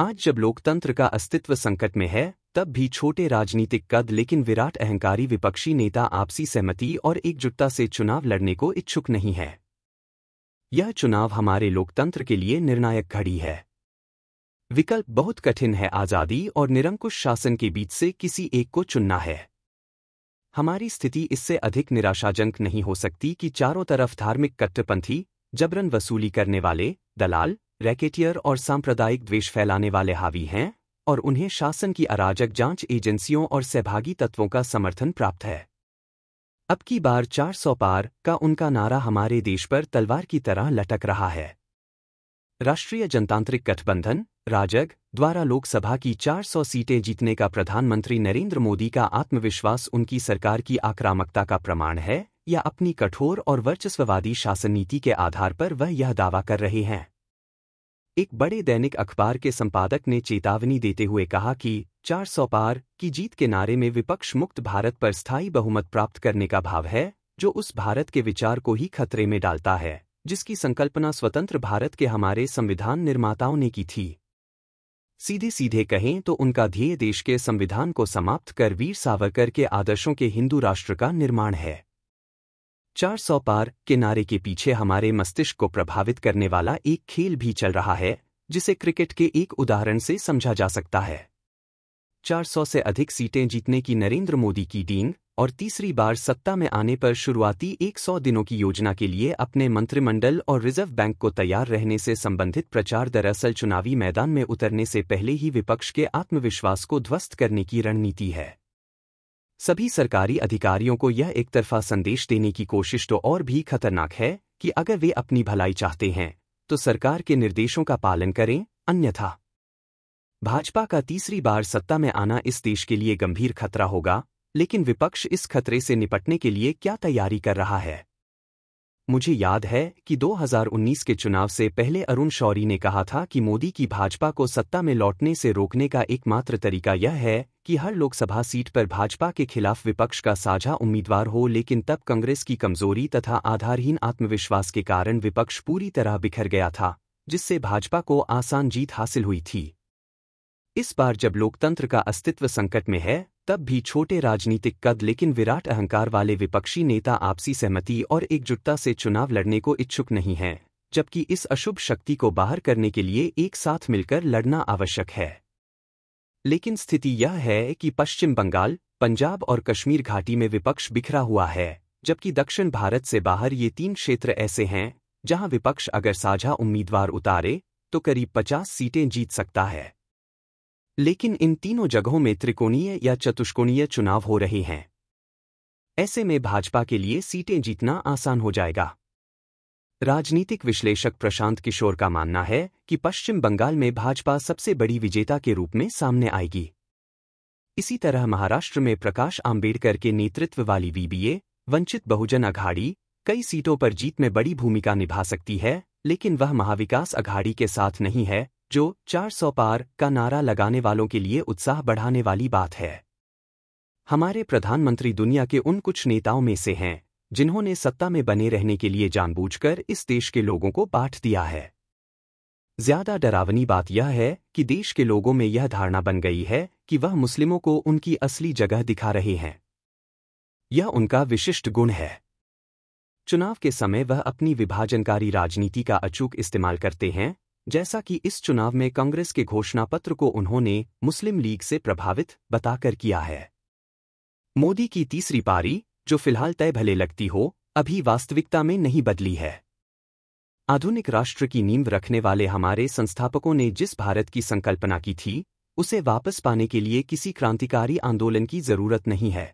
आज जब लोकतंत्र का अस्तित्व संकट में है तब भी छोटे राजनीतिक कद लेकिन विराट अहंकारी विपक्षी नेता आपसी सहमति और एकजुटता से चुनाव लड़ने को इच्छुक नहीं है यह चुनाव हमारे लोकतंत्र के लिए निर्णायक घड़ी है विकल्प बहुत कठिन है आज़ादी और निरंकुश शासन के बीच से किसी एक को चुनना है हमारी स्थिति इससे अधिक निराशाजनक नहीं हो सकती कि चारों तरफ धार्मिक कट्टरपंथी जबरन वसूली करने वाले दलाल रैकेटियर और सांप्रदायिक द्वेष फैलाने वाले हावी हैं और उन्हें शासन की अराजक जांच एजेंसियों और सहभागी तत्वों का समर्थन प्राप्त है अब की बार 400 पार का उनका नारा हमारे देश पर तलवार की तरह लटक रहा है राष्ट्रीय जनतांत्रिक गठबंधन राजग द्वारा लोकसभा की 400 सीटें जीतने का प्रधानमंत्री नरेंद्र मोदी का आत्मविश्वास उनकी सरकार की आक्रामकता का प्रमाण है या अपनी कठोर और वर्चस्ववादी शासन नीति के आधार पर वह यह दावा कर रहे हैं एक बड़े दैनिक अखबार के संपादक ने चेतावनी देते हुए कहा कि 400 पार की जीत के नारे में विपक्ष मुक्त भारत पर स्थायी बहुमत प्राप्त करने का भाव है जो उस भारत के विचार को ही खतरे में डालता है जिसकी संकल्पना स्वतंत्र भारत के हमारे संविधान निर्माताओं ने की थी सीधे सीधे कहें तो उनका ध्येय देश के संविधान को समाप्त कर वीर सावरकर के आदर्शों के हिंदू राष्ट्र का निर्माण है चार सौ पार किनारे के पीछे हमारे मस्तिष्क को प्रभावित करने वाला एक खेल भी चल रहा है जिसे क्रिकेट के एक उदाहरण से समझा जा सकता है 400 से अधिक सीटें जीतने की नरेंद्र मोदी की टीम और तीसरी बार सत्ता में आने पर शुरुआती 100 दिनों की योजना के लिए अपने मंत्रिमंडल और रिजर्व बैंक को तैयार रहने से संबंधित प्रचार दरअसल चुनावी मैदान में उतरने से पहले ही विपक्ष के आत्मविश्वास को ध्वस्त करने की रणनीति है सभी सरकारी अधिकारियों को यह एक तरफा संदेश देने की कोशिश तो और भी खतरनाक है कि अगर वे अपनी भलाई चाहते हैं तो सरकार के निर्देशों का पालन करें अन्यथा भाजपा का तीसरी बार सत्ता में आना इस देश के लिए गंभीर खतरा होगा लेकिन विपक्ष इस खतरे से निपटने के लिए क्या तैयारी कर रहा है मुझे याद है कि 2019 के चुनाव से पहले अरुण शौरी ने कहा था कि मोदी की भाजपा को सत्ता में लौटने से रोकने का एकमात्र तरीका यह है कि हर लोकसभा सीट पर भाजपा के खिलाफ विपक्ष का साझा उम्मीदवार हो लेकिन तब कांग्रेस की कमजोरी तथा आधारहीन आत्मविश्वास के कारण विपक्ष पूरी तरह बिखर गया था जिससे भाजपा को आसान जीत हासिल हुई थी इस बार जब लोकतंत्र का अस्तित्व संकट में है तब भी छोटे राजनीतिक कद लेकिन विराट अहंकार वाले विपक्षी नेता आपसी सहमति और एकजुटता से चुनाव लड़ने को इच्छुक नहीं हैं जबकि इस अशुभ शक्ति को बाहर करने के लिए एक साथ मिलकर लड़ना आवश्यक है लेकिन स्थिति यह है कि पश्चिम बंगाल पंजाब और कश्मीर घाटी में विपक्ष बिखरा हुआ है जबकि दक्षिण भारत से बाहर ये तीन क्षेत्र ऐसे हैं जहां विपक्ष अगर साझा उम्मीदवार उतारे तो करीब 50 सीटें जीत सकता है लेकिन इन तीनों जगहों में त्रिकोणीय या चतुष्कोणीय चुनाव हो रहे हैं ऐसे में भाजपा के लिए सीटें जीतना आसान हो जाएगा राजनीतिक विश्लेषक प्रशांत किशोर का मानना है कि पश्चिम बंगाल में भाजपा सबसे बड़ी विजेता के रूप में सामने आएगी इसी तरह महाराष्ट्र में प्रकाश आम्बेडकर के नेतृत्व वाली वीबीए वंचित बहुजन अघाड़ी कई सीटों पर जीत में बड़ी भूमिका निभा सकती है लेकिन वह महाविकास अघाड़ी के साथ नहीं है जो चार सौ पार का नारा लगाने वालों के लिए उत्साह बढ़ाने वाली बात है हमारे प्रधानमंत्री दुनिया के उन कुछ नेताओं में से हैं जिन्होंने सत्ता में बने रहने के लिए जानबूझकर इस देश के लोगों को बांट दिया है ज्यादा डरावनी बात यह है कि देश के लोगों में यह धारणा बन गई है कि वह मुस्लिमों को उनकी असली जगह दिखा रहे हैं यह उनका विशिष्ट गुण है चुनाव के समय वह अपनी विभाजनकारी राजनीति का अचूक इस्तेमाल करते हैं जैसा कि इस चुनाव में कांग्रेस के घोषणा पत्र को उन्होंने मुस्लिम लीग से प्रभावित बताकर किया है मोदी की तीसरी पारी जो फिलहाल तय भले लगती हो अभी वास्तविकता में नहीं बदली है आधुनिक राष्ट्र की नींव रखने वाले हमारे संस्थापकों ने जिस भारत की संकल्पना की थी उसे वापस पाने के लिए किसी क्रांतिकारी आंदोलन की जरूरत नहीं है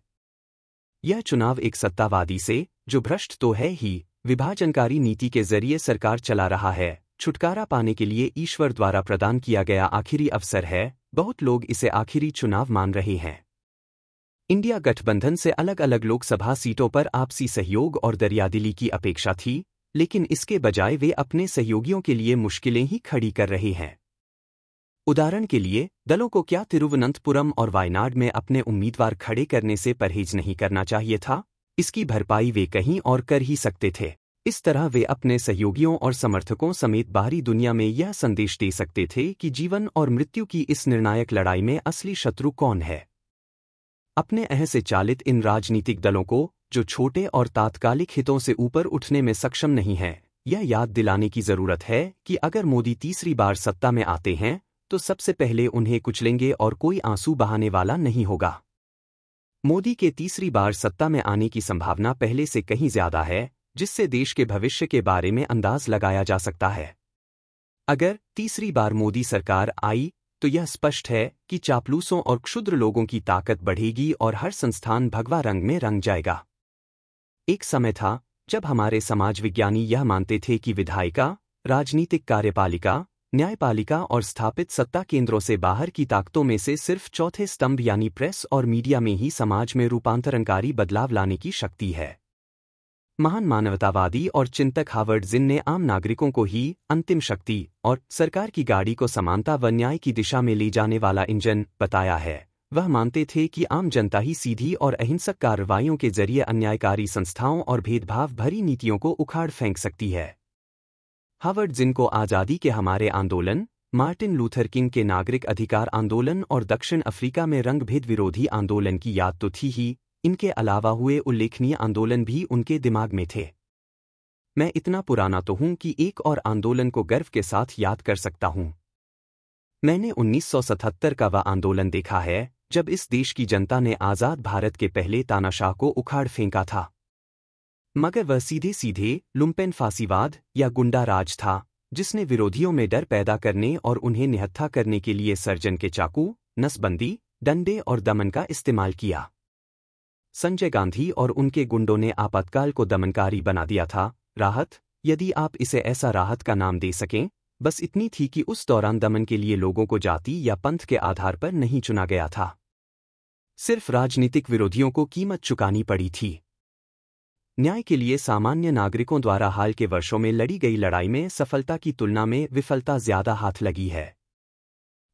यह चुनाव एक सत्तावादी से जो भ्रष्ट तो है ही विभाजनकारी नीति के जरिए सरकार चला रहा है छुटकारा पाने के लिए ईश्वर द्वारा प्रदान किया गया आखिरी अवसर है बहुत लोग इसे आखिरी चुनाव मान रहे हैं इंडिया गठबंधन से अलग अलग लोकसभा सीटों पर आपसी सहयोग और दरियादिली की अपेक्षा थी लेकिन इसके बजाय वे अपने सहयोगियों के लिए मुश्किलें ही खड़ी कर रहे हैं उदाहरण के लिए दलों को क्या तिरुवनंतपुरम और वायनाड में अपने उम्मीदवार खड़े करने से परहेज नहीं करना चाहिए था इसकी भरपाई वे कहीं और कर ही सकते थे इस तरह वे अपने सहयोगियों और समर्थकों समेत बाहरी दुनिया में यह संदेश दे सकते थे कि जीवन और मृत्यु की इस निर्णायक लड़ाई में असली शत्रु कौन है अपने अह से चालित इन राजनीतिक दलों को जो छोटे और तात्कालिक हितों से ऊपर उठने में सक्षम नहीं है यह याद दिलाने की जरूरत है कि अगर मोदी तीसरी बार सत्ता में आते हैं तो सबसे पहले उन्हें कुचलेंगे और कोई आंसू बहाने वाला नहीं होगा मोदी के तीसरी बार सत्ता में आने की संभावना पहले से कहीं ज्यादा है जिससे देश के भविष्य के बारे में अंदाज लगाया जा सकता है अगर तीसरी बार मोदी सरकार आई तो यह स्पष्ट है कि चापलूसों और क्षुद्र लोगों की ताकत बढ़ेगी और हर संस्थान भगवा रंग में रंग जाएगा एक समय था जब हमारे समाज विज्ञानी यह मानते थे कि विधायिका राजनीतिक कार्यपालिका न्यायपालिका और स्थापित सत्ता केंद्रों से बाहर की ताकतों में से सिर्फ चौथे स्तंभ यानी प्रेस और मीडिया में ही समाज में रूपांतरणकारी बदलाव लाने की शक्ति है महान मानवतावादी और चिंतक हावर्ड जिन ने आम नागरिकों को ही अंतिम शक्ति और सरकार की गाड़ी को समानता व न्याय की दिशा में ले जाने वाला इंजन बताया है वह मानते थे कि आम जनता ही सीधी और अहिंसक कार्रवाइयों के जरिए अन्यायकारी संस्थाओं और भेदभाव भरी नीतियों को उखाड़ फेंक सकती है हावर्ड जिन को आज़ादी के हमारे आंदोलन मार्टिन लूथर किंग के नागरिक अधिकार आंदोलन और दक्षिण अफ्रीका में रंगभेद विरोधी आंदोलन की याद तो थी ही इनके अलावा हुए उल्लेखनीय आंदोलन भी उनके दिमाग में थे मैं इतना पुराना तो हूं कि एक और आंदोलन को गर्व के साथ याद कर सकता हूं मैंने 1977 का वह आंदोलन देखा है जब इस देश की जनता ने आजाद भारत के पहले तानाशाह को उखाड़ फेंका था मगर वह सीधे सीधे लुम्पेन फांसीवाद या गुंडा राज था जिसने विरोधियों में डर पैदा करने और उन्हें निहत्था करने के लिए सर्जन के चाकू नसबंदी डंडे और दमन का इस्तेमाल किया संजय गांधी और उनके गुंडों ने आपातकाल को दमनकारी बना दिया था राहत यदि आप इसे ऐसा राहत का नाम दे सकें बस इतनी थी कि उस दौरान दमन के लिए लोगों को जाति या पंथ के आधार पर नहीं चुना गया था सिर्फ राजनीतिक विरोधियों को कीमत चुकानी पड़ी थी न्याय के लिए सामान्य नागरिकों द्वारा हाल के वर्षों में लड़ी गई लड़ाई में सफलता की तुलना में विफलता ज्यादा हाथ लगी है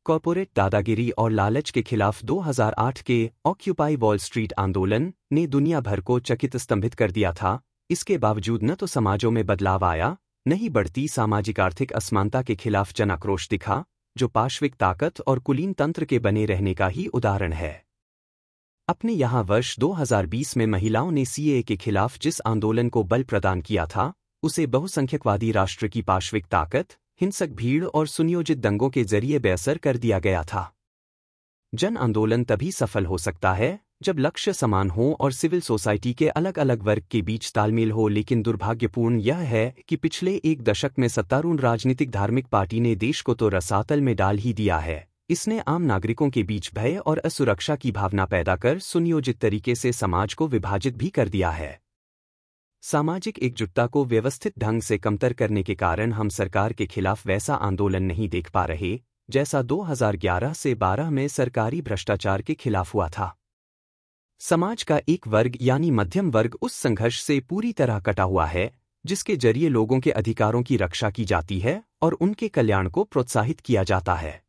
कॉरपोरेट दादागिरी और लालच के खिलाफ 2008 के ऑक्यूपाई वॉल स्ट्रीट आंदोलन ने दुनिया भर को चकित स्तंभित कर दिया था इसके बावजूद न तो समाजों में बदलाव आया न ही बढ़ती सामाजिक आर्थिक असमानता के खिलाफ जनाक्रोश दिखा जो पार्श्विक ताकत और कुलीन तंत्र के बने रहने का ही उदाहरण है अपने यहां वर्ष 2020 में महिलाओं ने सीए के खिलाफ जिस आंदोलन को बल प्रदान किया था उसे बहुसंख्यकवादी राष्ट्र की पार्श्विक ताकत हिंसक भीड़ और सुनियोजित दंगों के जरिए बेअसर कर दिया गया था जन आंदोलन तभी सफल हो सकता है जब लक्ष्य समान हो और सिविल सोसाइटी के अलग अलग वर्ग के बीच तालमेल हो लेकिन दुर्भाग्यपूर्ण यह है कि पिछले एक दशक में सत्तारूढ़ राजनीतिक धार्मिक पार्टी ने देश को तो रसातल में डाल ही दिया है इसने आम नागरिकों के बीच भय और असुरक्षा की भावना पैदा कर सुनियोजित तरीके से समाज को विभाजित भी कर दिया है सामाजिक एकजुटता को व्यवस्थित ढंग से कमतर करने के कारण हम सरकार के खिलाफ वैसा आंदोलन नहीं देख पा रहे जैसा 2011 से 12 में सरकारी भ्रष्टाचार के खिलाफ हुआ था समाज का एक वर्ग यानी मध्यम वर्ग उस संघर्ष से पूरी तरह कटा हुआ है जिसके जरिए लोगों के अधिकारों की रक्षा की जाती है और उनके कल्याण को प्रोत्साहित किया जाता है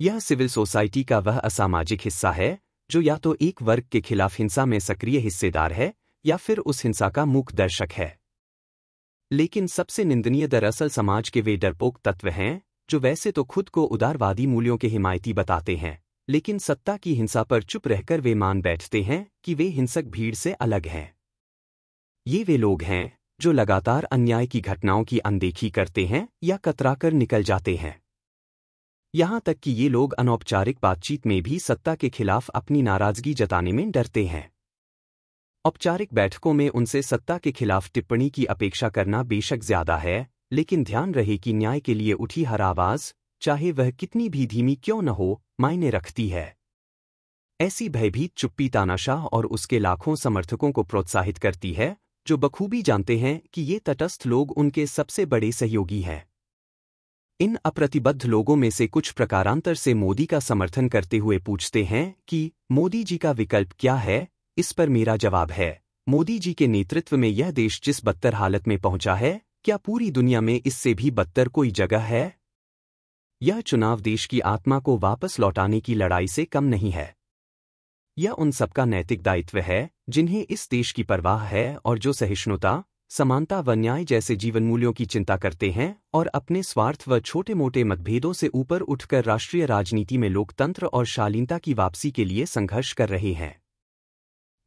यह सिविल सोसाइटी का वह असामाजिक हिस्सा है जो या तो एक वर्ग के खिलाफ हिंसा में सक्रिय हिस्सेदार है या फिर उस हिंसा का मूक दर्शक है लेकिन सबसे निंदनीय दरअसल समाज के वे डरपोक तत्व हैं जो वैसे तो खुद को उदारवादी मूल्यों के हिमायती बताते हैं लेकिन सत्ता की हिंसा पर चुप रहकर वे मान बैठते हैं कि वे हिंसक भीड़ से अलग हैं ये वे लोग हैं जो लगातार अन्याय की घटनाओं की अनदेखी करते हैं या कतराकर निकल जाते हैं यहां तक कि ये लोग अनौपचारिक बातचीत में भी सत्ता के खिलाफ अपनी नाराजगी जताने में डरते हैं औपचारिक बैठकों में उनसे सत्ता के खिलाफ टिप्पणी की अपेक्षा करना बेशक ज्यादा है लेकिन ध्यान रहे कि न्याय के लिए उठी हर आवाज़ चाहे वह कितनी भी धीमी क्यों न हो मायने रखती है ऐसी भयभीत चुप्पी तानाशाह और उसके लाखों समर्थकों को प्रोत्साहित करती है जो बखूबी जानते हैं कि ये तटस्थ लोग उनके सबसे बड़े सहयोगी हैं इन अप्रतिबद्ध लोगों में से कुछ प्रकारांतर से मोदी का समर्थन करते हुए पूछते हैं कि मोदी जी का विकल्प क्या है इस पर मेरा जवाब है मोदी जी के नेतृत्व में यह देश जिस बदतर हालत में पहुंचा है क्या पूरी दुनिया में इससे भी बदतर कोई जगह है यह चुनाव देश की आत्मा को वापस लौटाने की लड़ाई से कम नहीं है यह उन सबका नैतिक दायित्व है जिन्हें इस देश की परवाह है और जो सहिष्णुता समानता व न्याय जैसे जीवन मूल्यों की चिंता करते हैं और अपने स्वार्थ व छोटे मोटे मतभेदों से ऊपर उठकर राष्ट्रीय राजनीति में लोकतंत्र और शालीनता की वापसी के लिए संघर्ष कर रहे हैं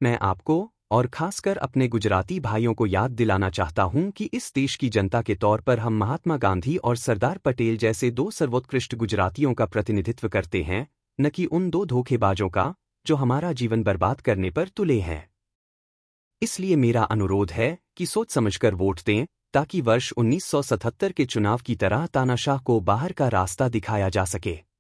मैं आपको और खासकर अपने गुजराती भाइयों को याद दिलाना चाहता हूं कि इस देश की जनता के तौर पर हम महात्मा गांधी और सरदार पटेल जैसे दो सर्वोत्कृष्ट गुजरातियों का प्रतिनिधित्व करते हैं न कि उन दो धोखेबाजों का जो हमारा जीवन बर्बाद करने पर तुले हैं इसलिए मेरा अनुरोध है कि सोच समझकर वोट दें ताकि वर्ष 1977 के चुनाव की तरह तानाशाह को बाहर का रास्ता दिखाया जा सके